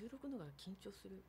収録のが緊張する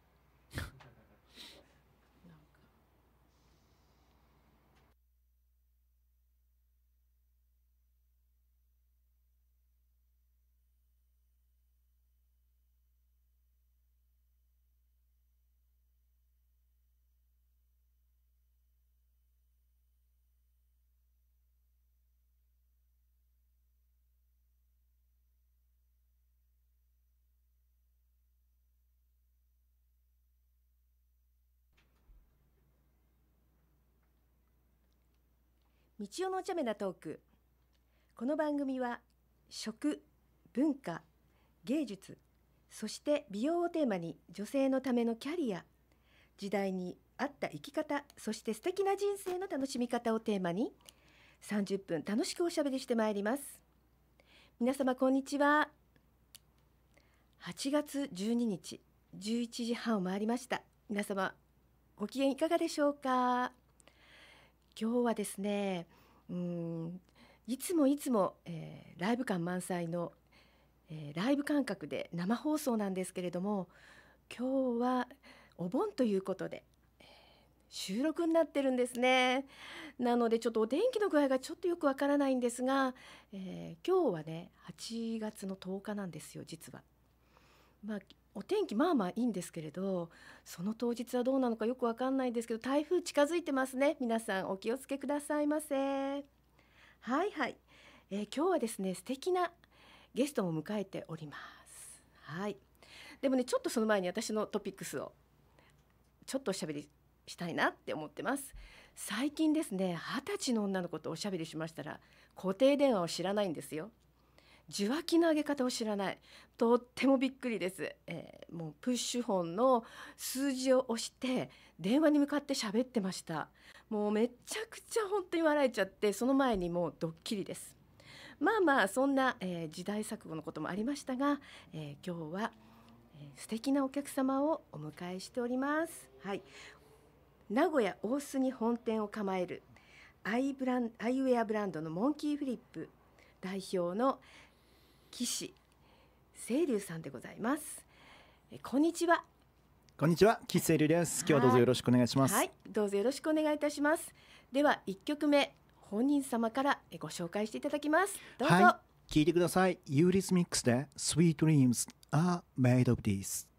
道代のお茶目なトークこの番組は食文化芸術そして美容をテーマに女性のためのキャリア時代に合った生き方そして素敵な人生の楽しみ方をテーマに30分楽しくおしゃべりしてまいります皆様こんにちは8月12日11時半を回りました皆様ご機嫌いかがでしょうか今日はですねうんいつもいつも、えー、ライブ感満載の、えー、ライブ感覚で生放送なんですけれども今日はお盆ということで、えー、収録になってるんですねなのでちょっとお天気の具合がちょっとよくわからないんですが、えー、今日はね8月の10日なんですよ実は。まあ、お天気まあまあいいんですけれどその当日はどうなのかよくわかんないんですけど台風近づいてますね皆さんお気をつけくださいませはいはい、えー、今日はですね素敵なゲストも迎えておりますはいでもねちょっとその前に私のトピックスをちょっとおしゃべりしたいなって思ってます最近ですね20歳の女の子とおしゃべりしましたら固定電話を知らないんですよ受話器の上げ方を知らないとってもびっくりです、えー、もうプッシュ本の数字を押して電話に向かって喋ってましたもうめちゃくちゃ本当に笑えちゃってその前にもうドッキリですまあまあそんな、えー、時代錯誤のこともありましたが、えー、今日は、えー、素敵なお客様をお迎えしておりますはい名古屋大須に本店を構えるアイブランアイウェアブランドのモンキーフリップ代表の岸清流さんでございます。えこんにちは。こんにちは、岸清流です。今日はどうぞよろしくお願いします。はい、どうぞよろしくお願いいたします。では一曲目、本人様からご紹介していただきます。どうぞ。はい、聞いてください。ユーリスミックスで Sweet Dreams are made of this。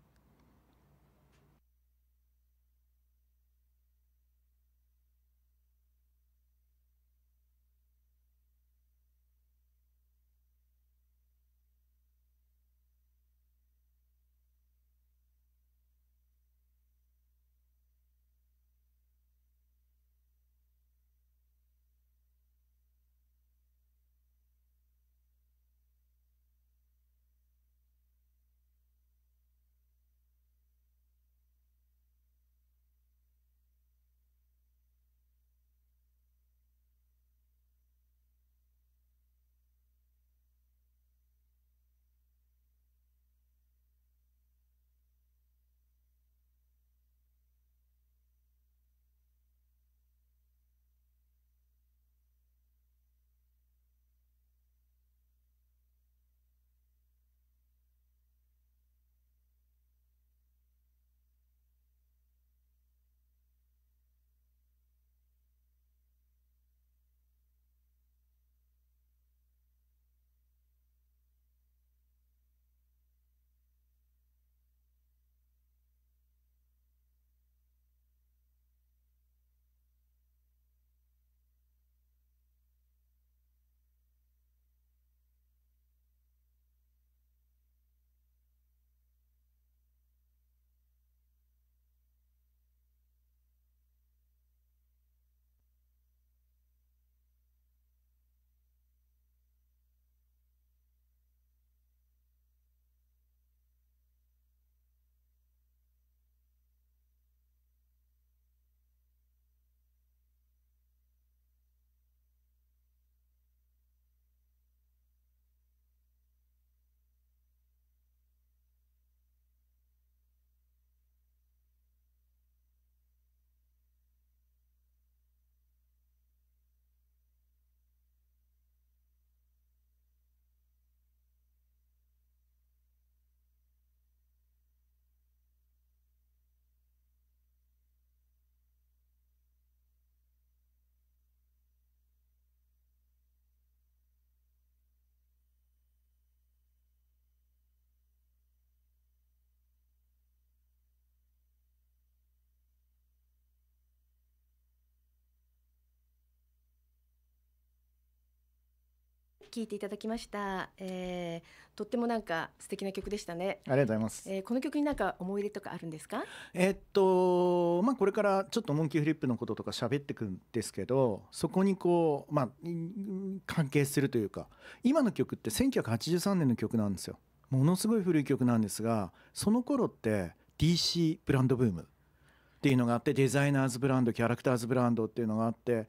聞いていただきました、えー、とってもなんか素敵な曲でしたねありがとうございます、えー、この曲になんか思い出とかあるんですかえっとまあこれからちょっとモンキーフリップのこととか喋ってくんですけどそこにこうまあ関係するというか今の曲って1983年の曲なんですよものすごい古い曲なんですがその頃って DC ブランドブームっていうのがあってデザイナーズブランドキャラクターズブランドっていうのがあって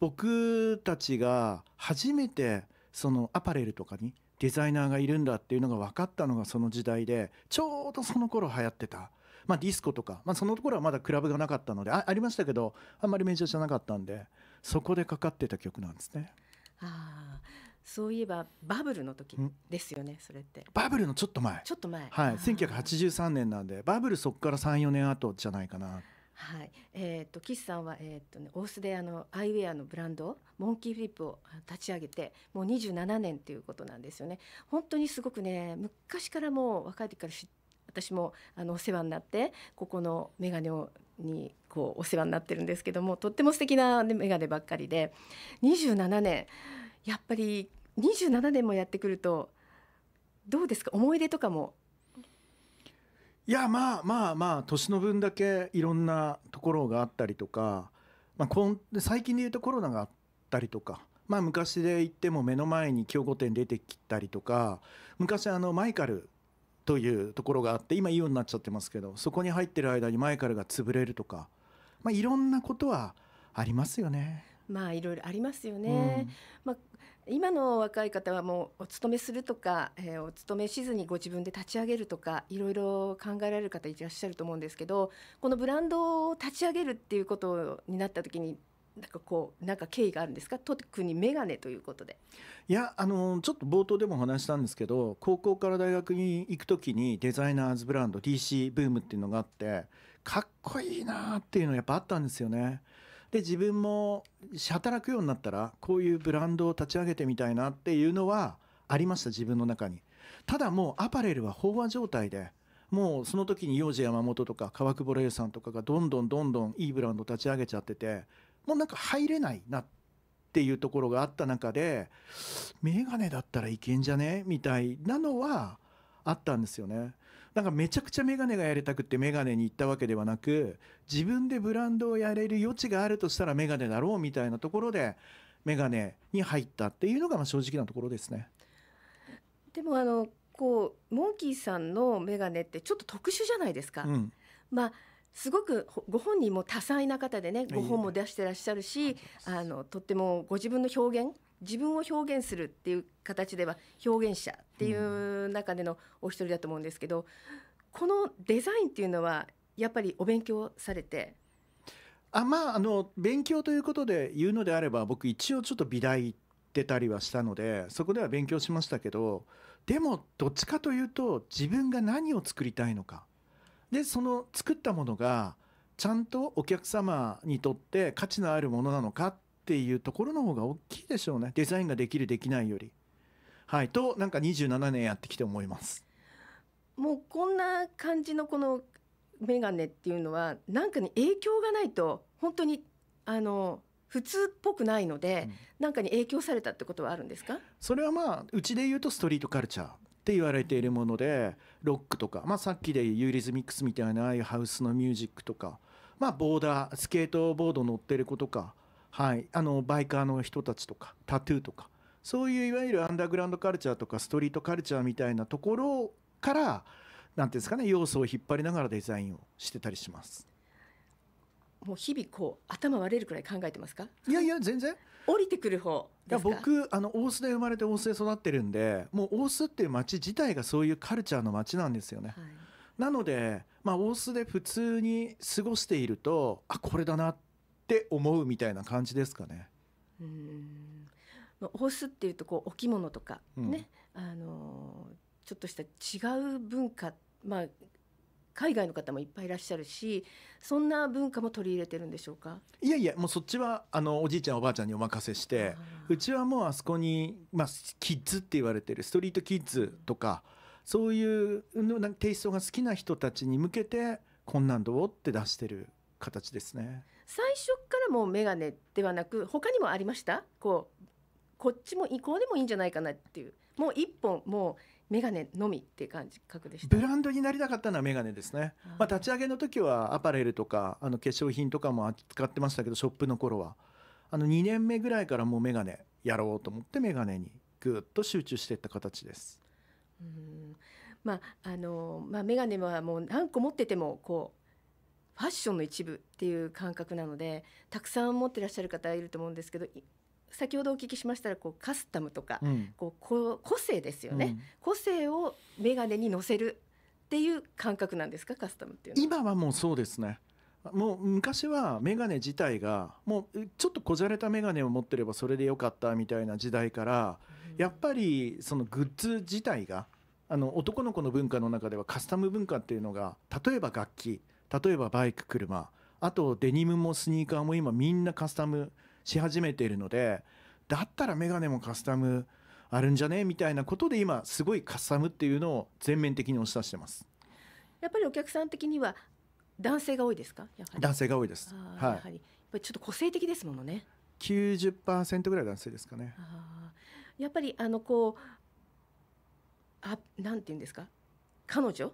僕たちが初めてそのアパレルとかにデザイナーがいるんだっていうのが分かったのがその時代でちょうどその頃流行ってた。まあ、ディスコとか、まあ、そのろはまだクラブがなかったのでありましたけどあんまりメジャーじゃなかったんでそこでかかってた曲なんですね。あそういえばバブルの時ですよねそれってバブルのちょっと前ちょっと前はい1983年なんでバブルそこから34年後じゃないかなはい、えっ、と岸さんはえっ、とね大須であのアイウェアのブランドモンキーフリップを立ち上げてもう27年ということなんですよね。本当にすごくね昔からもう若い時から私もあのお世話になってここの眼鏡にこうお世話になってるんですけどもとっても素敵な眼鏡ばっかりで27年やっぱり27年もやってくるとどうですか思い出とかもいやまあまあまあ年の分だけいろんなところがあったりとか、まあ、こん最近で言うとコロナがあったりとか、まあ、昔で言っても目の前に京御殿出てきたりとか昔あのマイカルというところがあって今イオンになっちゃってますけどそこに入ってる間にマイカルが潰れるとか、まあ、いろんなことはありますよね。まあいろいろありますよね。うん、まあ今の若い方はもうお勤めするとか、えー、お勤めしずにご自分で立ち上げるとかいろいろ考えられる方いらっしゃると思うんですけどこのブランドを立ち上げるっていうことになった時になんかこうなんか経緯があるんですか特に眼鏡ということでいやあのちょっと冒頭でもお話したんですけど高校から大学に行く時にデザイナーズブランド DC ブームっていうのがあってかっこいいなっていうのやっぱあったんですよね。で自分も働くようになったらこういうブランドを立ち上げてみたいなっていうのはありました自分の中にただもうアパレルは飽和状態でもうその時に幼児山本とか川久保玲さんとかがどんどんどんどんいいブランド立ち上げちゃっててもうなんか入れないなっていうところがあった中で眼鏡だったらいけんじゃねみたいなのはあったんですよね。なんかめちゃくちゃメガネがやりたくてメガネに行ったわけではなく、自分でブランドをやれる余地があるとしたらメガネだろうみたいなところで、メガネに入ったっていうのがまあ正直なところですね。でもあのこうモンキーさんのメガネってちょっと特殊じゃないですか。うん、まあすごくご本人も多彩な方でねご本も出してらっしゃるし、あのとってもご自分の表現自分を表現するっていう形では表現者っていう中でのお一人だと思うんですけど、このデザインっていうのはやっぱりお勉強されてあまああの勉強ということで言うのであれば僕一応ちょっと美大行ってたりはしたのでそこでは勉強しましたけどでもどっちかというと自分が何を作りたいのかでその作ったものがちゃんとお客様にとって価値のあるものなのかっっていうところの方が大きいでしょうねデザインができるできないより。はいとなんか27年やってきて思います。もうこんな感じのこのメガネっていうのはなんかに影響がないと本当にあの普通っぽくないので、うん、なんかに影響されたってことはあるんですかそれはまあうちで言うとストリートカルチャーって言われているものでロックとか、まあ、さっきでユーリズミックスみたいなああいうハウスのミュージックとか、まあ、ボーダースケートボード乗ってる子とかはい、あのバイカーの人たちとかタトゥーとかそういういわゆるアンダーグラウンドカルチャーとかストリートカルチャーみたいなところから何ていうんですかね要素を引っ張りながらデザインをしてたりします。もう日々こう頭割れるくらい考えてますかいやいや全然降りてくる方いや僕あの大須で生まれて大須で育ってるんでもう大須っていう町自体がそういうカルチャーの町なんですよね、はい、なので、まあ、大須で普通に過ごしているとあこれだなっって思うみたいな感じですかね。うん干すっていうとこうお着物とかね、うん、あのちょっとした違う文化まあ海外の方もいっぱいいらっしゃるしそんな文化も取り入れてるんでしょうかいやいやもうそっちはあのおじいちゃんおばあちゃんにお任せしてうちはもうあそこに、まあ、キッズって言われてるストリートキッズとかそういうのテイストが好きな人たちに向けて困難度をって出してる形ですね。最初からもう眼鏡ではなく他にもありましたこうこっちも移行でもいいんじゃないかなっていうもう一本もう眼鏡のみっていう感じ格でしたブランドになりたかったのは眼鏡ですねまあ、立ち上げの時はアパレルとかあの化粧品とかも使ってましたけどショップの頃はあの2年目ぐらいからもう眼鏡やろうと思って眼鏡にぐっと集中していった形です。うんまああのまあ、眼鏡はもう何個持っててもこうァッションの一部っていう感覚なのでたくさん持ってらっしゃる方いると思うんですけど先ほどお聞きしましたらこうカスタムとか、うん、こう個性ですよね、うん、個性を眼鏡に乗せるっていう感覚なんですかカスタムっていうのは今はもうそうですねもう昔は眼鏡自体がもうちょっとこじゃれた眼鏡を持ってればそれでよかったみたいな時代から、うん、やっぱりそのグッズ自体があの男の子の文化の中ではカスタム文化っていうのが例えば楽器例えばバイク車あとデニムもスニーカーも今みんなカスタムし始めているのでだったらメガネもカスタムあるんじゃねみたいなことで今すごいカスタムっていうのを全面的に押し出してますやっぱりお客さん的には男性が多いですか男性が多いですはいやはりやっぱりちょっと個性的ですものね90%ぐらい男性ですかねやっぱりあのこうあなんて言うんですか彼女、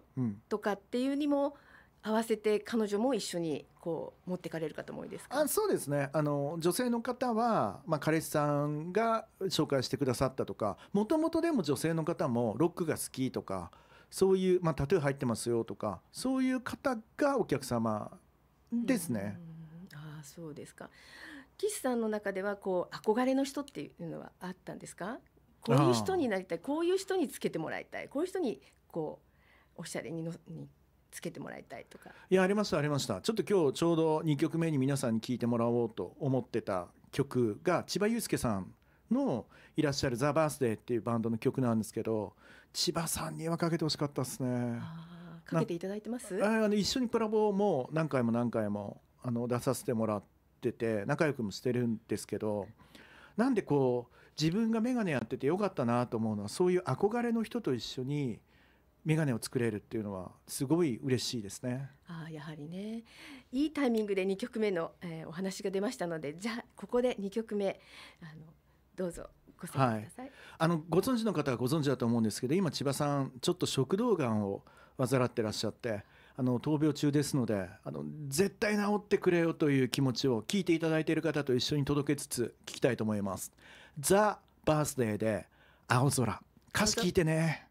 とかっていうにも合わせて彼女も一緒にこう持ってかれる方も多いですあそうですねあの女性の方は、まあ、彼氏さんが紹介してくださったとかもともとでも女性の方もロックが好きとかそういう、まあ、タトゥー入ってますよとかそういう方がお客様ですね。うあそうですか岸さんの中ではこう憧れの人っていうのはあったんですかこういう人になりたいこういう人につけてもらいたいこういう人にこうおしゃれにのにつけてもらいたいとかいやありましたありましたちょっと今日ちょうど2曲目に皆さんに聞いてもらおうと思ってた曲が千葉雄介さんのいらっしゃる「ザ・バースデーっていうバンドの曲なんですけど千葉さんにはかけてほしかったですねかけていただいてますあの一緒にプラボも何回も何回もあの出させてもらってて仲良くもしてるんですけどなんでこう自分が眼鏡やっててよかったなと思うのはそういう憧れの人と一緒に眼鏡を作れるっていうのはすごい嬉しいですね。あやはりねいいタイミングで2曲目の、えー、お話が出ましたのでじゃあここで2曲目あのどうぞご説明ください、はい、あのご存知の方はご存知だと思うんですけど今千葉さんちょっと食道がんを患ってらっしゃってあの闘病中ですのであの絶対治ってくれよという気持ちを聞いていただいている方と一緒に届けつつ聞きたいと思います。ザ・バースデーで青空歌詞聞いてね。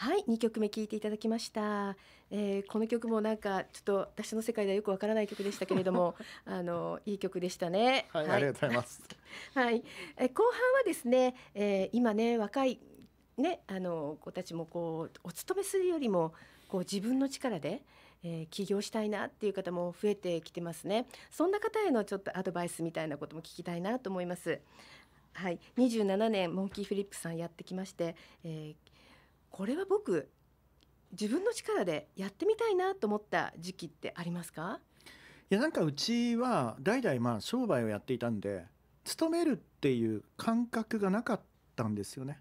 はい2曲目聴いていただきました、えー、この曲もなんかちょっと私の世界ではよくわからない曲でしたけれども あのいい曲でしたね、はい、はい、ありがとうございます はいえ後半はですね、えー、今ね若いねあの子たちもこうお勤めするよりもこう自分の力でえー、起業したいなっていう方も増えてきてますねそんな方へのちょっとアドバイスみたいなことも聞きたいなと思いますはい、27年モンキー・フリップさんやってきまして、えー、これは僕自分の力でやってみたいなと思った時期ってありますかいやなんかうちは代々まあ商売をやっていたんで勤めるっていう感覚がなかったんですよね。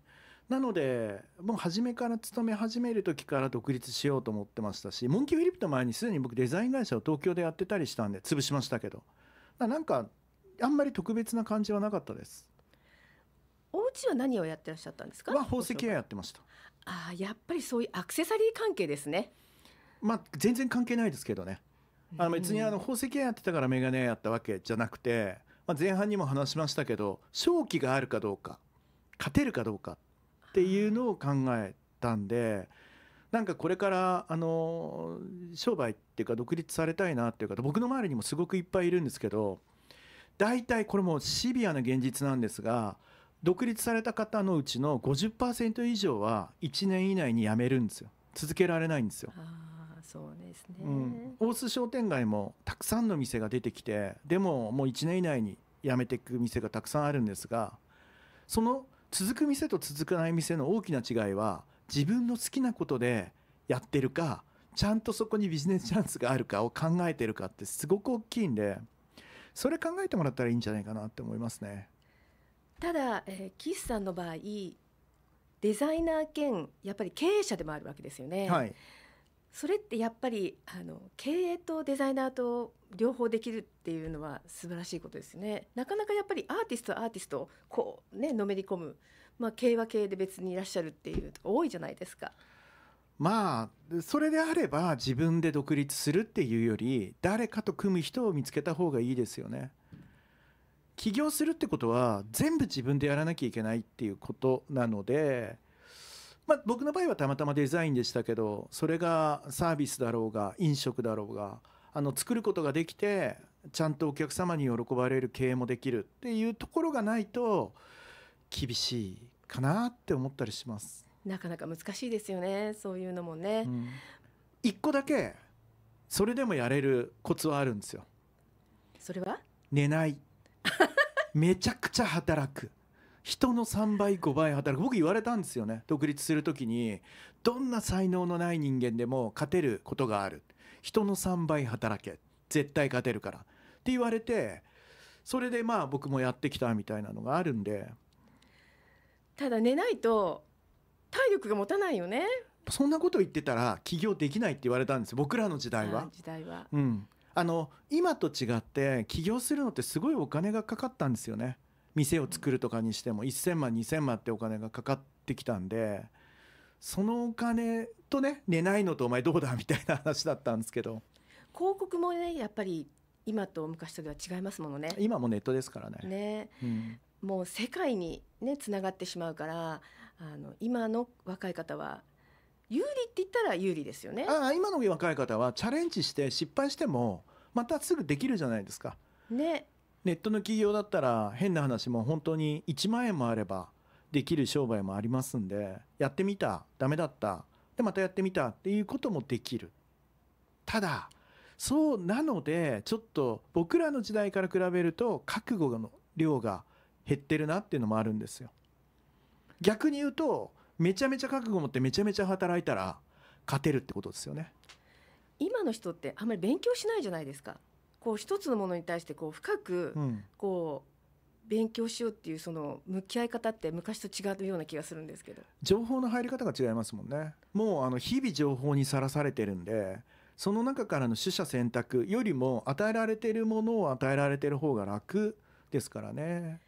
なのでもう初めから勤め始める時から独立しようと思ってましたしモンキー・フィリップの前にすでに僕デザイン会社を東京でやってたりしたんで潰しましたけどなんかあんまり特別な感じはなかったです。お家は何をやってらっしゃったんですか。まあ、宝石屋やってました。あやっぱりそういうアクセサリー関係ですね。まあ、全然関係ないですけどね。あの別にあの宝石屋やってたからメガネやったわけじゃなくて、まあ、前半にも話しましたけど勝機があるかどうか勝てるかどうかっていうのを考えたんでなんかこれからあの商売っていうか独立されたいなっていう方僕の周りにもすごくいっぱいいるんですけど大体これもシビアな現実なんですが独立された方のうちの50%以上は1年以内に辞めるんですよ続けられないんですよ。そうですね、うん、大須商店街もたくさんの店が出てきてでももう1年以内に辞めていく店がたくさんあるんですがその続く店と続かない店の大きな違いは自分の好きなことでやってるかちゃんとそこにビジネスチャンスがあるかを考えてるかってすごく大きいんでそれ考えてもらったらいいんじゃないかなって思いますね。ただ、えー、岸さんの場合デザイナー兼やっぱり経営者でもあるわけですよね。はい、それってやっぱりあの経営とデザイナーと両方できるっていうのは素晴らしいことですね。なかなかやっぱりアーティストアーティストこうねのめり込む、まあ、経営は経営で別にいらっしゃるっていうとか多いじゃないですか。まあそれであれば自分で独立するっていうより誰かと組む人を見つけた方がいいですよね。起業するってことは全部自分でやらなきゃいけないっていうことなので、まあ、僕の場合はたまたまデザインでしたけどそれがサービスだろうが飲食だろうがあの作ることができてちゃんとお客様に喜ばれる経営もできるっていうところがないと厳しいかなって思ったりします。なかなか難しいですよねそういうのもね、うん、個だけそれでもやれるコツはあるんですよそれは寝ないめちゃくちゃ働く人の3倍5倍働く僕言われたんですよね独立する時にどんな才能のない人間でも勝てることがある人の3倍働け絶対勝てるからって言われてそれでまあ僕もやってきたみたいなのがあるんでただ寝ないと体力が持たないよねそんなこと言ってたら起業できないって言われたんです僕らの時代は。時代は、うん、あの今と違って起業するのってすごいお金がかかったんですよね店を作るとかにしても1000万2000万ってお金がかかってきたんでそのお金とね寝ないのとお前どうだみたいな話だったんですけど広告もねやっぱり今と昔とでは違いますものね今もネットですからねね、うん、もう世界にねつながってしまうからあの今の若い方は有利って言ったら有利ですよねああ今の若い方はチャレンジして失敗してもまたすぐできるじゃないですか。ね、ネットの企業だったら変な話も本当に1万円もあればできる商売もありますんでやってみたダメだったでまたやってみたっていうこともできる。ただそうなのでちょっと僕らの時代から比べると覚悟の量が減ってるなっていうのもあるんですよ。逆に言うとめちゃめちゃ覚悟持ってめちゃめちゃ働いたら勝てるってことですよね今の人ってあんまり勉強しないじゃないですかこう一つのものに対してこう深くこう勉強しようっていうその向き合い方って昔と違うような気がするんですけど、情報の入り方が違いますもんねもうあの日々情報にさらされてるんでその中からの取捨選択よりも与えられているものを与えられている方が楽ですからね。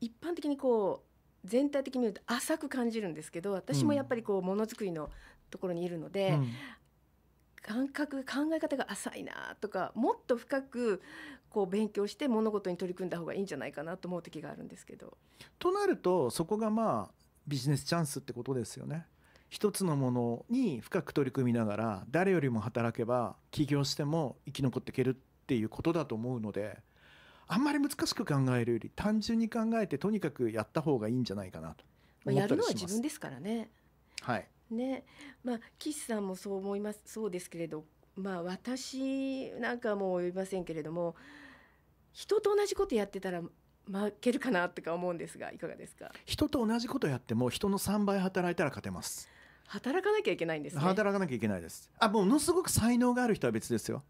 一般的にこう全体的に言うと浅く感じるんですけど私もやっぱりこうものづくりのところにいるので、うん、感覚考え方が浅いなとかもっと深くこう勉強して物事に取り組んだ方がいいんじゃないかなと思う時があるんですけど。となるとそこがまあビジネスチャンスってことですよね。一つのものに深く取り組みながら誰よりも働けば起業しても生き残っていけるっていうことだと思うのであんまり難しく考えるより単純に考えてとにかくやった方がいいんじゃないかなとまあ、やるのは自分ですからね。はい。ね、まあ岸さんもそう思います。そうですけれど、まあ私なんかもう言いませんけれども、人と同じことやってたら負けるかなとか思うんですが、いかがですか。人と同じことやっても人の3倍働いたら勝てます。働かなきゃいけないんです、ね、働かなきゃいけないです。あ、ものすごく才能がある人は別ですよ。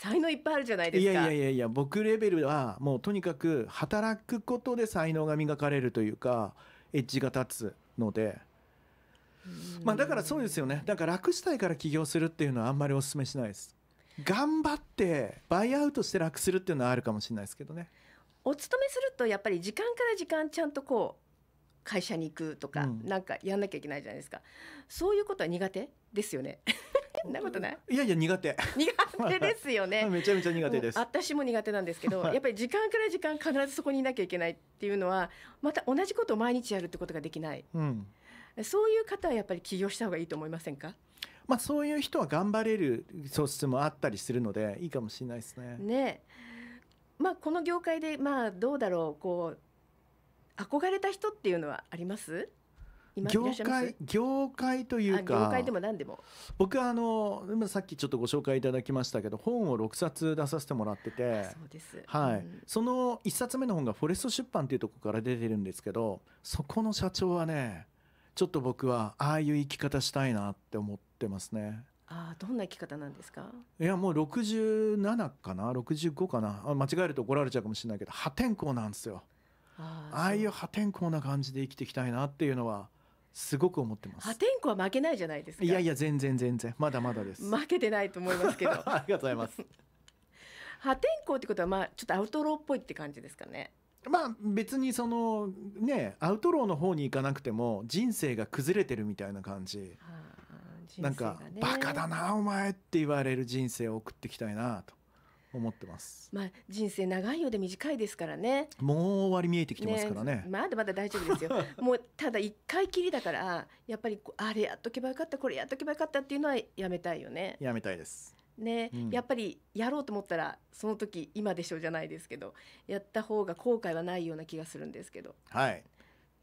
才能いっぱいあるじゃないですかいやいやいや僕レベルはもうとにかく働くことで才能が磨かれるというかエッジが立つので。まあだからそうですよねだから楽したいから起業するっていうのはあんまりお勧めしないです頑張ってバイアウトして楽するっていうのはあるかもしれないですけどねお勤めするとやっぱり時間から時間ちゃんとこう会社に行くとか、なんかやんなきゃいけないじゃないですかそういうことは苦手ですよねそなことない。いやいや苦手。苦手ですよね。めちゃめちゃ苦手です。私も苦手なんですけど、やっぱり時間から時間必ずそこにいなきゃいけないっていうのは、また同じことを毎日やるってことができない。うん、そういう方はやっぱり起業した方がいいと思いませんか。まあそういう人は頑張れる素質もあったりするのでいいかもしれないですね。ね。まあこの業界でまあどうだろうこう憧れた人っていうのはあります？業界業界というか業界でも何でも僕あのさっきちょっとご紹介いただきましたけど本を6冊出させてもらっててそうです、はい、うん、その1冊目の本がフォレスト出版っていうところから出てるんですけどそこの社長はねちょっと僕はああいう生き方したいなって思ってますね。あどんな生き方なんですかいやもう67かな65かな間違えると怒られちゃうかもしれないけど破天荒なんですよああいう破天荒な感じで生きていきたいなっていうのはすごく思ってます破天荒は負けないじゃないですかいやいや全然全然まだまだです負けてないと思いますけど ありがとうございます破天荒ってことはまあちょっとアウトローっぽいって感じですかねまあ別にそのねアウトローの方に行かなくても人生が崩れてるみたいな感じ、ね、なんか「バカだなお前」って言われる人生を送っていきたいなと思ってます。まあ人生長いようで短いですからね。もう終わり見えてきてますからね。ねまだまだ大丈夫ですよ。もうただ一回きりだからやっぱりあれやっとけばよかったこれやっとけばよかったっていうのはやめたいよね。やめたいです。ね、うん、やっぱりやろうと思ったらその時今でしょうじゃないですけどやった方が後悔はないような気がするんですけど。はい。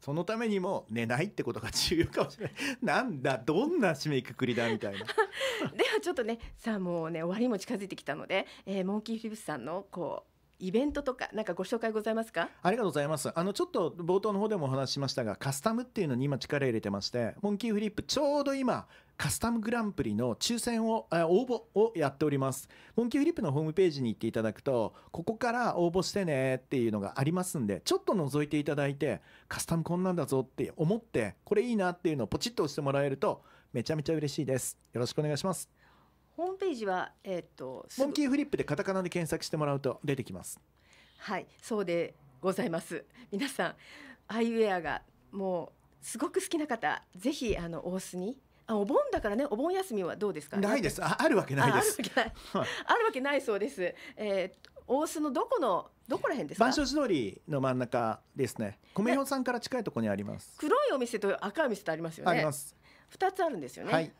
そのためにも寝ないってことが重要かもしれない なんだどんな締めくくりだみたいな ではちょっとねさあもうね終わりも近づいてきたので、えー、モンキー・フィブスさんのこうイベントとか、なんかご紹介ございますか。ありがとうございます。あの、ちょっと冒頭の方でもお話ししましたが、カスタムっていうのに今力入れてまして。モンキーフリップ、ちょうど今、カスタムグランプリの抽選を、応募をやっております。モンキーフリップのホームページに行っていただくと、ここから応募してねっていうのがありますんで、ちょっと覗いていただいて、カスタムこんなんだぞって思って、これいいなっていうのをポチッと押してもらえると、めちゃめちゃ嬉しいです。よろしくお願いします。ホームページは、えー、っと、モンキーフリップでカタカナで検索してもらうと出てきます。はい、そうでございます。皆さん、アイウェアがもうすごく好きな方、ぜひあの大須にあお盆だからねお盆休みはどうですかないですああるわけないですあるわけないそうです、えー、大須のどこのどこら辺ですか。万象寺通りの真ん中ですね。米表さんから近いところにあります。黒いお店と赤いお店とありますよね。あります。二つあるんですよね。はい、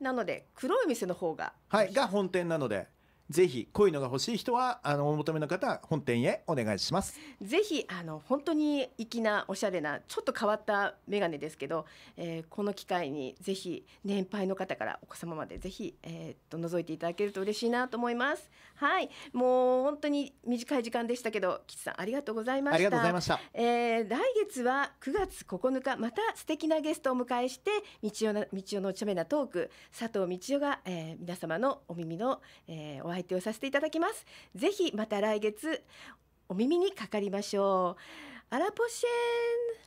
なので黒いお店の方がはいが本店なのでぜひこういうのが欲しい人はあのお求めの方本店へお願いしますぜひあの本当に粋なおしゃれなちょっと変わった眼鏡ですけど、えー、この機会にぜひ年配の方からお子様までぜひ、えー、っと覗いていただけると嬉しいなと思いますはいもう本当に短い時間でしたけど吉さんありがとうございましたありがとうございました、えー、来月は9月9日また素敵なゲストをお迎えして道代の道代のおちゃめなトーク佐藤道代が、えー、皆様のお耳の、えー、お相手をさせていただきますぜひまた来月お耳にかかりましょうアラポシェン